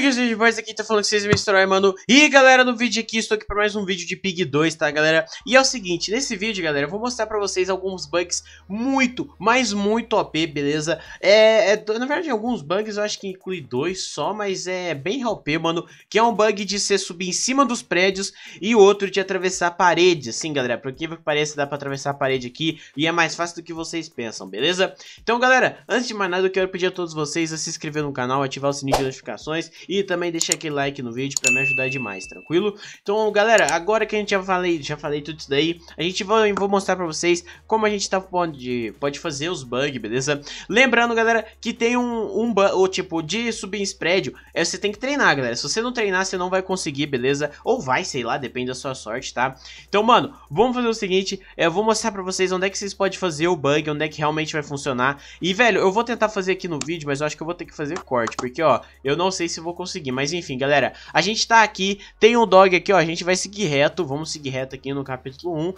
Cheguei de voz aqui, tá falando que vocês me estranham, mano. E galera, no vídeo aqui, estou aqui para mais um vídeo de Pig 2, tá galera? E é o seguinte, nesse vídeo, galera, eu vou mostrar para vocês alguns bugs muito, mas muito OP, beleza? É, é, na verdade, alguns bugs eu acho que inclui dois só, mas é bem OP, mano. Que é um bug de você subir em cima dos prédios e outro de atravessar a parede, assim, galera. Por que parece dá para atravessar a parede aqui e é mais fácil do que vocês pensam, beleza? Então, galera, antes de mais nada, eu quero pedir a todos vocês a se inscrever no canal, ativar o sininho de notificações e também deixa aquele like no vídeo pra me ajudar demais, tranquilo? Então, galera, agora que a gente já falei, já falei tudo isso daí, a gente vai vou mostrar pra vocês como a gente tá, pode, pode fazer os bugs, beleza? Lembrando, galera, que tem um, um ou tipo, de subir em spread, é, você tem que treinar, galera. Se você não treinar, você não vai conseguir, beleza? Ou vai, sei lá, depende da sua sorte, tá? Então, mano, vamos fazer o seguinte, é, eu vou mostrar pra vocês onde é que vocês podem fazer o bug, onde é que realmente vai funcionar. E, velho, eu vou tentar fazer aqui no vídeo, mas eu acho que eu vou ter que fazer corte, porque, ó, eu não sei se vou conseguir. Mas enfim, galera, a gente tá aqui, tem um dog aqui, ó, a gente vai seguir reto, vamos seguir reto aqui no capítulo 1.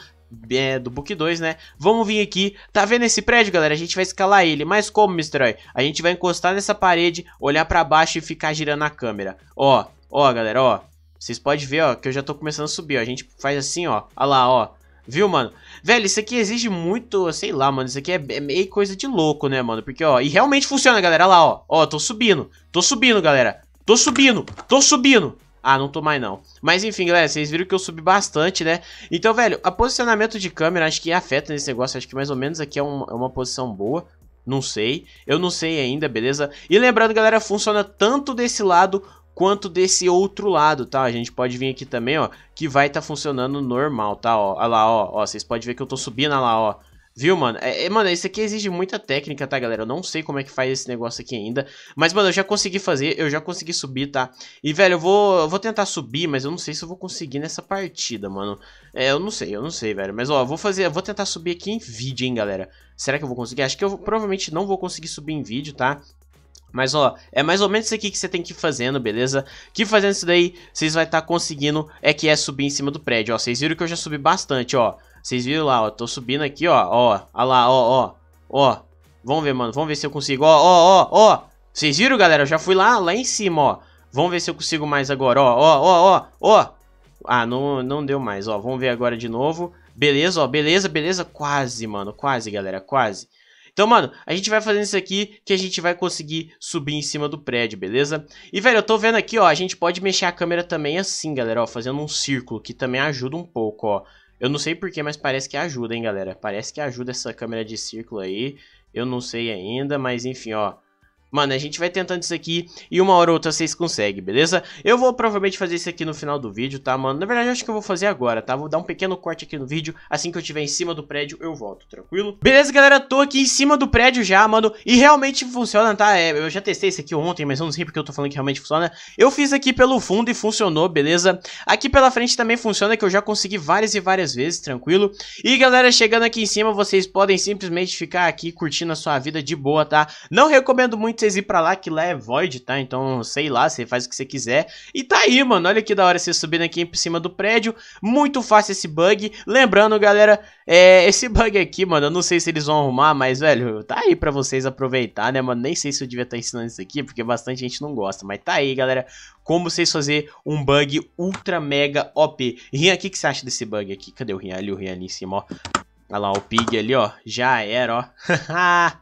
É, do Book 2, né? Vamos vir aqui. Tá vendo esse prédio, galera? A gente vai escalar ele. Mas como, Mr. A gente vai encostar nessa parede, olhar pra baixo e ficar girando a câmera. Ó, ó, galera, ó. Vocês podem ver, ó, que eu já tô começando a subir, ó. A gente faz assim, ó. Olha lá, ó. Viu, mano? Velho, isso aqui exige muito, sei lá, mano. Isso aqui é, é meio coisa de louco, né, mano? Porque, ó, e realmente funciona, galera. Olha lá, ó. Ó, tô subindo. Tô subindo, galera. Tô subindo, tô subindo. Ah, não tô mais não. Mas enfim, galera, vocês viram que eu subi bastante, né? Então, velho, a posicionamento de câmera acho que afeta nesse negócio. Acho que mais ou menos aqui é, um, é uma posição boa. Não sei. Eu não sei ainda, beleza? E lembrando, galera, funciona tanto desse lado quanto desse outro lado, tá? A gente pode vir aqui também, ó, que vai tá funcionando normal, tá? Ó, olha lá, ó, ó, vocês podem ver que eu tô subindo, olha lá, ó. Viu, mano? É, é, mano, isso aqui exige muita técnica, tá, galera? Eu não sei como é que faz esse negócio aqui ainda. Mas, mano, eu já consegui fazer, eu já consegui subir, tá? E, velho, eu vou, eu vou tentar subir, mas eu não sei se eu vou conseguir nessa partida, mano. É, eu não sei, eu não sei, velho. Mas, ó, eu vou fazer, eu vou tentar subir aqui em vídeo, hein, galera. Será que eu vou conseguir? Acho que eu provavelmente não vou conseguir subir em vídeo, tá? Mas ó, é mais ou menos isso aqui que você tem que ir fazendo, beleza? Que fazendo isso daí, vocês vai estar tá conseguindo é que é subir em cima do prédio, ó. Vocês viram que eu já subi bastante, ó. Vocês viram lá, ó. Tô subindo aqui, ó. Ó, ó lá, ó, ó. Ó. Vamos ver, mano. Vamos ver se eu consigo. Ó, ó, ó, ó. Vocês viram, galera? Eu já fui lá, lá em cima, ó. Vamos ver se eu consigo mais agora, ó, ó, ó, ó, ó. Ah, não, não deu mais, ó. Vamos ver agora de novo. Beleza, ó, beleza, beleza. Quase, mano, quase, galera, quase. Então, mano, a gente vai fazendo isso aqui que a gente vai conseguir subir em cima do prédio, beleza? E, velho, eu tô vendo aqui, ó, a gente pode mexer a câmera também assim, galera, ó, fazendo um círculo, que também ajuda um pouco, ó. Eu não sei porquê, mas parece que ajuda, hein, galera? Parece que ajuda essa câmera de círculo aí. Eu não sei ainda, mas enfim, ó. Mano, a gente vai tentando isso aqui e uma hora ou outra vocês conseguem, beleza? Eu vou provavelmente fazer isso aqui no final do vídeo, tá, mano? Na verdade, eu acho que eu vou fazer agora, tá? Vou dar um pequeno corte aqui no vídeo. Assim que eu tiver em cima do prédio, eu volto, tranquilo? Beleza, galera? Tô aqui em cima do prédio já, mano. E realmente funciona, tá? É, eu já testei isso aqui ontem, mas eu não sei porque eu tô falando que realmente funciona. Eu fiz aqui pelo fundo e funcionou, beleza? Aqui pela frente também funciona, que eu já consegui várias e várias vezes, tranquilo? E, galera, chegando aqui em cima, vocês podem simplesmente ficar aqui curtindo a sua vida de boa, tá? Não recomendo muito vocês ir para lá, que lá é void, tá? Então, sei lá, você faz o que você quiser. E tá aí, mano. Olha que da hora você subindo aqui em cima do prédio. Muito fácil esse bug. Lembrando, galera, é, esse bug aqui, mano, eu não sei se eles vão arrumar, mas, velho, tá aí para vocês aproveitar, né, mano? Nem sei se eu devia estar tá ensinando isso aqui, porque bastante gente não gosta. Mas tá aí, galera, como vocês fazer um bug ultra mega OP. Rian, o que, que você acha desse bug aqui? Cadê o Rian? Ali, o Rian ali em cima, ó. Olha lá, o Pig ali, ó. Já era, ó.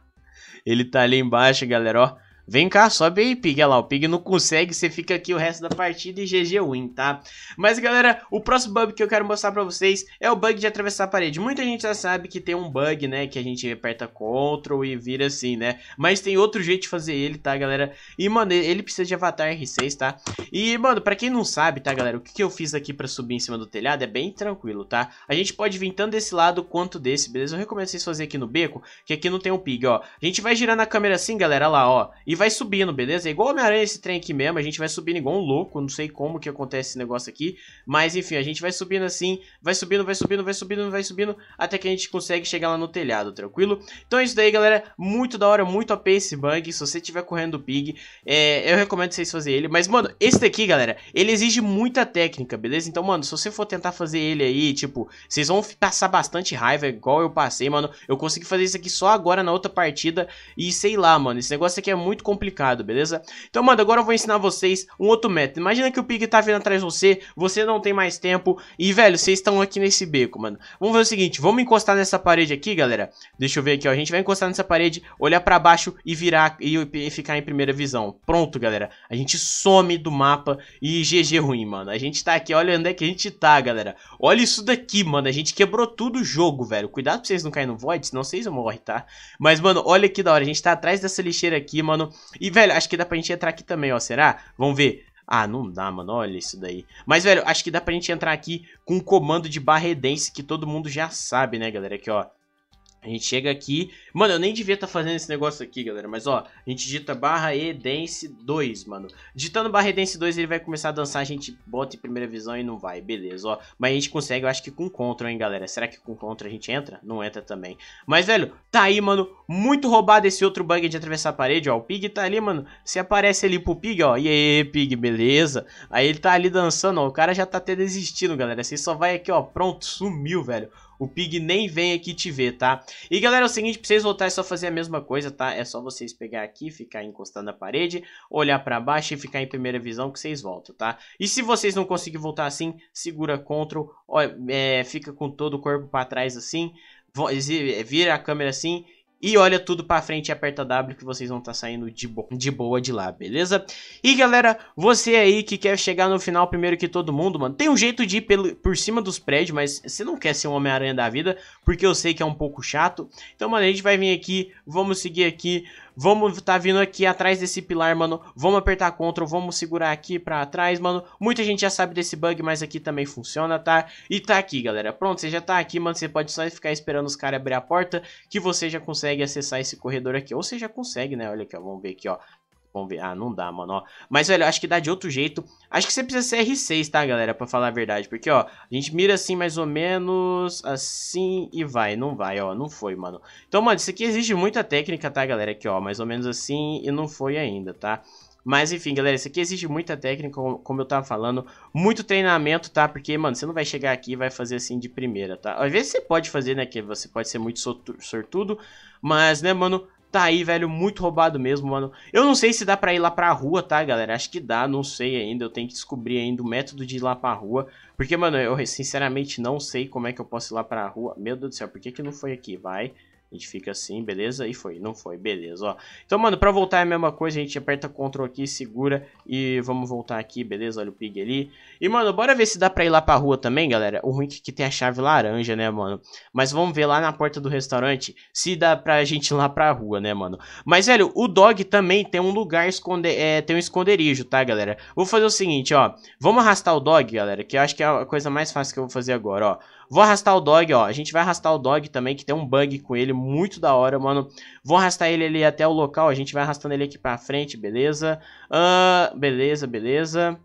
Ele tá ali embaixo, galera, ó. Vem cá, sobe aí, Pig. Olha lá, o Pig não consegue, você fica aqui o resto da partida e GG win, tá? Mas, galera, o próximo bug que eu quero mostrar pra vocês é o bug de atravessar a parede. Muita gente já sabe que tem um bug, né, que a gente aperta Ctrl e vira assim, né? Mas tem outro jeito de fazer ele, tá, galera? E, mano, ele precisa de avatar R6, tá? E, mano, pra quem não sabe, tá, galera, o que, eu fiz aqui pra subir em cima do telhado é bem tranquilo, tá? A gente pode vir tanto desse lado quanto desse, beleza? Eu recomendo vocês fazerem aqui no beco, que aqui não tem um Pig, ó. A gente vai girando a câmera assim, galera, lá, ó, e vai subindo, beleza? É igual Homem-Aranha esse trem aqui mesmo, a gente vai subindo igual um louco, não sei como que acontece esse negócio aqui, mas enfim, a gente vai subindo assim, vai subindo, vai subindo, vai subindo, vai subindo, até que a gente consegue chegar lá no telhado, tranquilo? Então é isso daí, galera, muito da hora, muito AP esse bug, se você estiver correndo do Pig, é, eu recomendo vocês fazerem ele, mas mano, esse daqui, galera, ele exige muita técnica, beleza? Então, mano, se você for tentar fazer ele aí, tipo, vocês vão passar bastante raiva, igual eu passei, mano, eu consegui fazer isso aqui só agora na outra partida, e sei lá, mano, esse negócio aqui é muito complicado, beleza? Então, mano, agora eu vou ensinar vocês um outro método. Imagina que o Pig tá vindo atrás de você, você não tem mais tempo e, velho, vocês estão aqui nesse beco, mano. Vamos fazer o seguinte, vamos encostar nessa parede aqui, galera. Deixa eu ver aqui, ó. A gente vai encostar nessa parede, olhar pra baixo e virar e, ficar em primeira visão. Pronto, galera. A gente some do mapa e GG ruim, mano. A gente tá aqui, olha onde é que a gente tá, galera. Olha isso daqui, mano. A gente quebrou tudo o jogo, velho. Cuidado pra vocês não caírem no Void, senão vocês morrem, tá? Mas, mano, olha que da hora. A gente tá atrás dessa lixeira aqui, mano. E, velho, acho que dá pra gente entrar aqui também, ó. Será? Vamos ver. Ah, não dá, mano. Olha isso daí. Mas, velho, acho que dá pra gente entrar aqui com o comando de barredense que todo mundo já sabe, né, galera? Aqui, ó. A gente chega aqui. Mano, eu nem devia estar tá fazendo esse negócio aqui, galera. Mas ó, a gente digita barra e dance 2, mano. Digitando barra e dance 2, ele vai começar a dançar. A gente bota em primeira visão e não vai. Beleza, ó. Mas a gente consegue, eu acho que com Ctrl, hein, galera. Será que com Ctrl a gente entra? Não entra também. Mas, velho, tá aí, mano. Muito roubado esse outro bug de atravessar a parede, ó. O Pig tá ali, mano. Você aparece ali pro Pig, ó. E aí, Pig, beleza? Aí ele tá ali dançando, ó. O cara já tá até desistindo, galera. Você só vai aqui, ó. Pronto, sumiu, velho. O Pig nem vem aqui te ver, tá? E galera, é o seguinte, pra vocês voltar é só fazer a mesma coisa, tá? É só vocês pegar aqui, ficar encostando na parede, olhar pra baixo e ficar em primeira visão que vocês voltam, tá? E se vocês não conseguirem voltar assim, segura Ctrl, ó, é, fica com todo o corpo pra trás assim, vira a câmera assim e olha tudo para frente e aperta W que vocês vão estar tá saindo de, bo de boa de lá, beleza? E galera, você aí que quer chegar no final primeiro que todo mundo, mano, tem um jeito de ir pelo, por cima dos prédios, mas você não quer ser um Homem-Aranha da vida, porque eu sei que é um pouco chato. Então, mano, a gente vai vir aqui, vamos seguir aqui Vamos tá vindo aqui atrás desse pilar, mano. Vamos apertar Ctrl, vamos segurar aqui pra trás, mano. Muita gente já sabe desse bug, mas aqui também funciona, tá? E tá aqui, galera. Pronto, você já tá aqui, mano. Você pode só ficar esperando os caras abrir a porta que você já consegue acessar esse corredor aqui. Ou você já consegue, né? Olha aqui, ó. Vamos ver aqui, ó. Vamos ver. Ah, não dá, mano, ó. Mas, velho, acho que dá de outro jeito. Acho que você precisa ser R6, tá, galera? Pra falar a verdade. Porque, ó, a gente mira assim, mais ou menos, assim e vai. Não vai, ó. Não foi, mano. Então, mano, isso aqui exige muita técnica, tá, galera? Aqui, ó, mais ou menos assim e não foi ainda, tá? Mas enfim, galera, isso aqui exige muita técnica, como eu tava falando, muito treinamento, tá? Porque, mano, você não vai chegar aqui e vai fazer assim de primeira, tá? Às vezes você pode fazer, né, que você pode ser muito sortudo, mas, né, mano, Tá aí, velho, muito roubado mesmo, mano. Eu não sei se dá pra ir lá pra rua, tá, galera? Acho que dá, não sei ainda. Eu tenho que descobrir ainda o método de ir lá pra rua. Porque, mano, eu sinceramente não sei como é que eu posso ir lá pra rua. Meu Deus do céu, por que que não foi aqui? Vai... A gente fica assim, beleza? E foi, não foi, beleza, ó. Então, mano, pra voltar é a mesma coisa, a gente aperta Ctrl aqui, segura e vamos voltar aqui, beleza? Olha o pig ali. E, mano, bora ver se dá pra ir lá pra rua também, galera. O ruim é que tem a chave laranja, né, mano? Mas vamos ver lá na porta do restaurante se dá pra gente ir lá pra rua, né, mano? Mas, velho, o dog também tem um lugar, esconder É, tem um esconderijo, tá, galera? Vou fazer o seguinte, ó. Vamos arrastar o dog, galera, que eu acho que é a coisa mais fácil que eu vou fazer agora, ó. Vou arrastar o dog, ó. A gente vai arrastar o dog também, que tem um bug com ele muito da hora, mano. Vou arrastar ele ali até o local. A gente vai arrastando ele aqui pra frente, beleza? Uh, beleza, beleza.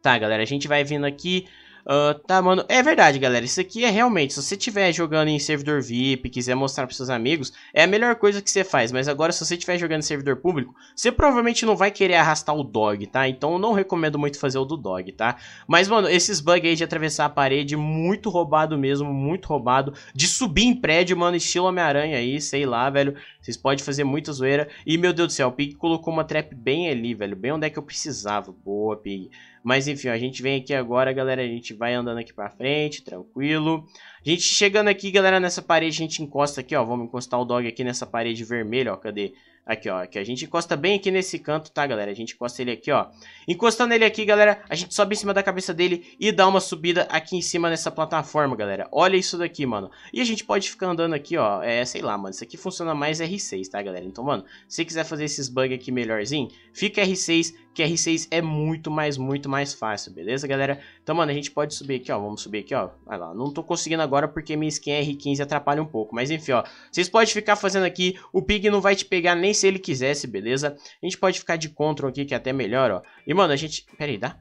Tá, galera, a gente vai vindo aqui. Uh, tá, mano. É verdade, galera. Isso aqui é realmente, se você estiver jogando em servidor VIP, quiser mostrar pros seus amigos, é a melhor coisa que você faz. Mas agora, se você estiver jogando em servidor público, você provavelmente não vai querer arrastar o dog, tá? Então eu não recomendo muito fazer o do dog, tá? Mas, mano, esses bugs aí de atravessar a parede, muito roubado mesmo, muito roubado. De subir em prédio, mano, estilo Homem-Aranha aí, sei lá, velho. Vocês podem fazer muita zoeira. E, meu Deus do céu, o Pig colocou uma trap bem ali, velho. Bem onde é que eu precisava. Boa, Pig. Mas, enfim, a gente vem aqui agora, galera. A gente vai andando aqui pra frente, tranquilo. A gente chegando aqui, galera, nessa parede, a gente encosta aqui, ó. Vamos encostar o dog aqui nessa parede vermelha, ó. Cadê? Cadê? Aqui, ó, que a gente encosta bem aqui nesse canto, tá, galera? A gente encosta ele aqui, ó. Encostando ele aqui, galera, a gente sobe em cima da cabeça dele e dá uma subida aqui em cima nessa plataforma, galera. Olha isso daqui, mano. E a gente pode ficar andando aqui, ó, é, sei lá, mano. Isso aqui funciona mais R6, tá, galera? Então, mano, se quiser fazer esses bugs aqui melhorzinho, fica R6 que R6 é muito, mais, muito mais fácil, beleza, galera? Então, mano, a gente pode subir aqui, ó, vamos subir aqui, ó, vai lá. Não tô conseguindo agora porque minha skin R15 atrapalha um pouco, mas enfim, ó, vocês podem ficar fazendo aqui, o Pig não vai te pegar nem se ele quisesse, beleza? A gente pode ficar de Ctrl aqui, que é até melhor, ó. E, mano, a gente... Pera dá?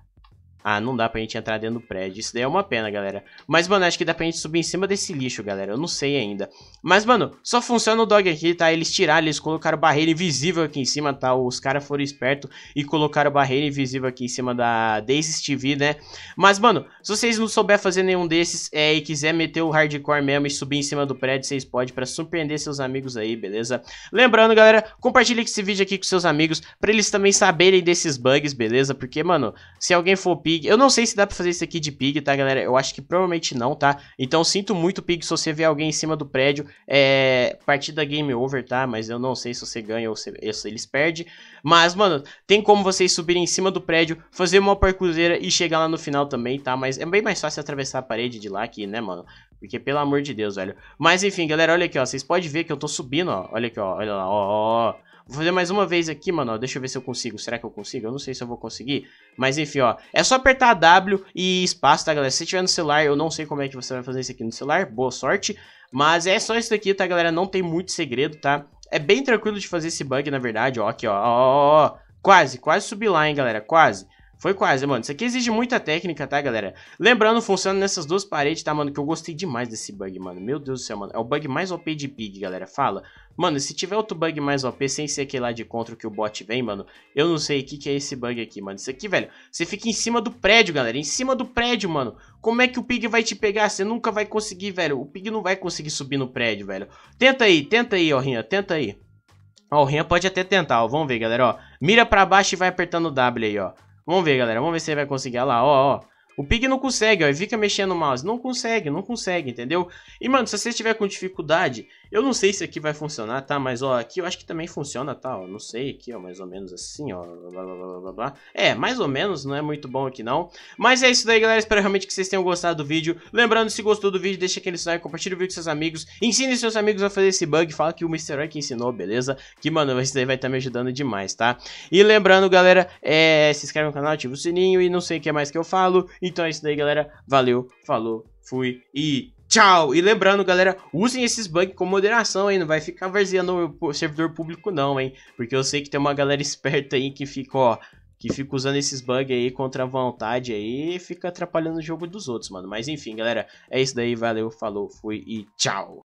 Ah, não dá pra gente entrar dentro do prédio. Isso daí é uma pena, galera. Mas, mano, acho que dá pra gente subir em cima desse lixo, galera. Eu não sei ainda. Mas, mano, só funciona o dog aqui, tá? Eles tiraram, eles colocaram barreira invisível aqui em cima, tá? Os caras foram espertos e colocaram barreira invisível aqui em cima da Daisy TV, né? Mas, mano, se vocês não souber fazer nenhum desses é, e quiser meter o hardcore mesmo e subir em cima do prédio, vocês podem pra surpreender seus amigos aí, beleza? Lembrando, galera, compartilhe esse vídeo aqui com seus amigos pra eles também saberem desses bugs, beleza? Porque, mano, se alguém for Pig. Eu não sei se dá pra fazer isso aqui de Pig, tá, galera? Eu acho que provavelmente não, tá? Então sinto muito, Pig, se você ver alguém em cima do prédio. É. Partida game over, tá? Mas eu não sei se você ganha ou se eles perdem. Mas, mano, tem como vocês subirem em cima do prédio, fazer uma parcurseira e chegar lá no final também, tá? Mas é bem mais fácil atravessar a parede de lá aqui, né, mano? Porque, pelo amor de Deus, velho. Mas, enfim, galera, olha aqui, ó. Vocês podem ver que eu tô subindo, ó. Olha aqui, ó. Olha lá, ó. ó. Vou fazer mais uma vez aqui, mano, deixa eu ver se eu consigo. Será que eu consigo? Eu não sei se eu vou conseguir. Mas enfim, ó, é só apertar W e espaço, tá, galera? Se tiver no celular, eu não sei como é que você vai fazer isso aqui no celular, boa sorte. Mas é só isso aqui, tá, galera? Não tem muito segredo, tá? É bem tranquilo de fazer esse bug, na verdade, ó, aqui, ó, ó, ó, ó. Quase, quase subi lá, hein, galera, quase. Foi quase, mano. Isso aqui exige muita técnica, tá, galera? Lembrando, funciona nessas duas paredes, tá, mano? Que eu gostei demais desse bug, mano. Meu Deus do céu, mano. É o bug mais OP de Pig, galera. Fala. Mano, se tiver outro bug mais OP, sem ser aquele lá de contra que o bot vem, mano, eu não sei o que, que é esse bug aqui, mano. Isso aqui, velho, você fica em cima do prédio, galera. Em cima do prédio, mano. Como é que o Pig vai te pegar? Você nunca vai conseguir, velho. O Pig não vai conseguir subir no prédio, velho. Tenta aí, tenta aí, Orrinha, tenta aí. Ó, o Rinha pode até tentar, ó. Vamos ver, galera, ó. Mira pra baixo e vai apertando o W aí, ó. Vamos ver, galera. Vamos ver se ele vai conseguir. Olha lá, ó, ó. O Pig não consegue, ó, e fica mexendo o mouse. Não consegue, não consegue, entendeu? E, mano, se você estiver com dificuldade, eu não sei se aqui vai funcionar, tá? Mas, ó, aqui eu acho que também funciona, tá? Ó, não sei, aqui, ó, mais ou menos assim, ó, blá, blá, blá, blá, É, mais ou menos, não é muito bom aqui, não. Mas é isso daí, galera. Espero realmente que vocês tenham gostado do vídeo. Lembrando, se gostou do vídeo, deixa aquele like, compartilha o vídeo com seus amigos. Ensine seus amigos a fazer esse bug. Fala que o Mr. Egg ensinou, beleza? Que, mano, isso daí vai estar tá me ajudando demais, tá? E lembrando, galera, é... se inscreve no canal, ativa o sininho e não sei o que mais que eu falo. E então é isso daí, galera. Valeu, falou, fui e tchau! E lembrando, galera, usem esses bugs com moderação, hein? Não vai ficar varzeando o servidor público não, hein? Porque eu sei que tem uma galera esperta aí que fica, ó... Que fica usando esses bugs aí contra a vontade aí e fica atrapalhando o jogo dos outros, mano. Mas enfim, galera, é isso daí. Valeu, falou, fui e tchau!